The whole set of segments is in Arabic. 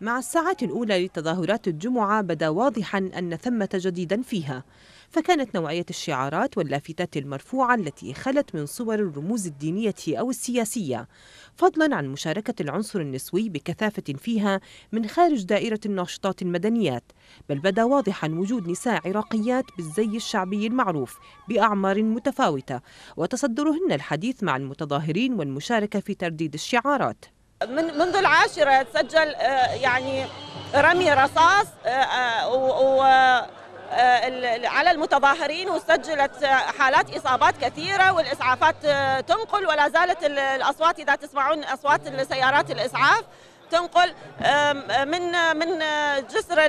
مع الساعة الأولى لتظاهرات الجمعة بدا واضحا أن ثمة جديدا فيها فكانت نوعية الشعارات واللافتات المرفوعة التي خلت من صور الرموز الدينية أو السياسية فضلا عن مشاركة العنصر النسوي بكثافة فيها من خارج دائرة الناشطات المدنيات بل بدا واضحا وجود نساء عراقيات بالزي الشعبي المعروف بأعمار متفاوتة وتصدرهن الحديث مع المتظاهرين والمشاركة في ترديد الشعارات من منذ العاشرة تسجل آه، يعني رمي رصاص آه، آه، و على المتظاهرين وسجلت حالات اصابات كثيره والاسعافات تنقل ولا زالت الاصوات اذا تسمعون اصوات السيارات الاسعاف تنقل من من جسر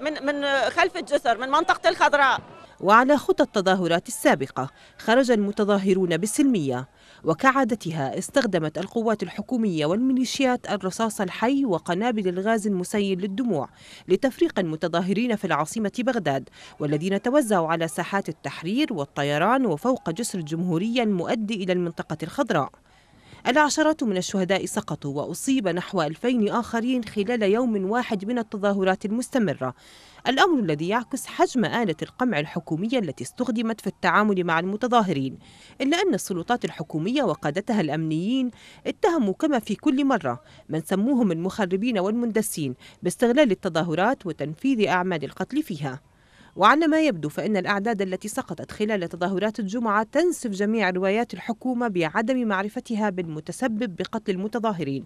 من من خلف الجسر من منطقه الخضراء وعلى خطى التظاهرات السابقة خرج المتظاهرون بالسلمية وكعادتها استخدمت القوات الحكومية والميليشيات الرصاص الحي وقنابل الغاز المسيل للدموع لتفريق المتظاهرين في العاصمة بغداد والذين توزعوا على ساحات التحرير والطيران وفوق جسر الجمهورية المؤدي إلى المنطقة الخضراء العشرات من الشهداء سقطوا وأصيب نحو 2000 آخرين خلال يوم واحد من التظاهرات المستمرة الأمر الذي يعكس حجم آلة القمع الحكومية التي استخدمت في التعامل مع المتظاهرين إلا أن السلطات الحكومية وقادتها الأمنيين اتهموا كما في كل مرة من سموهم المخربين والمندسين باستغلال التظاهرات وتنفيذ أعمال القتل فيها وعن ما يبدو فإن الأعداد التي سقطت خلال تظاهرات الجمعة تنسف جميع روايات الحكومة بعدم معرفتها بالمتسبب بقتل المتظاهرين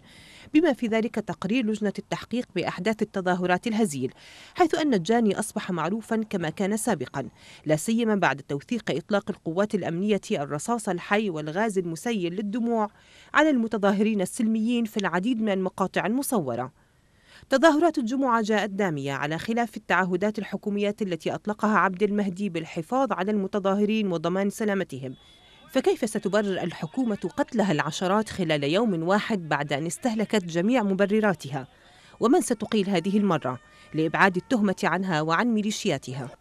بما في ذلك تقرير لجنة التحقيق بأحداث التظاهرات الهزيل حيث أن الجاني أصبح معروفا كما كان سابقا لا سيما بعد توثيق إطلاق القوات الأمنية الرصاص الحي والغاز المسيل للدموع على المتظاهرين السلميين في العديد من المقاطع المصورة تظاهرات الجمعة جاءت دامية على خلاف التعهدات الحكومية التي أطلقها عبد المهدي بالحفاظ على المتظاهرين وضمان سلامتهم فكيف ستبرر الحكومة قتلها العشرات خلال يوم واحد بعد أن استهلكت جميع مبرراتها؟ ومن ستقيل هذه المرة لإبعاد التهمة عنها وعن ميليشياتها؟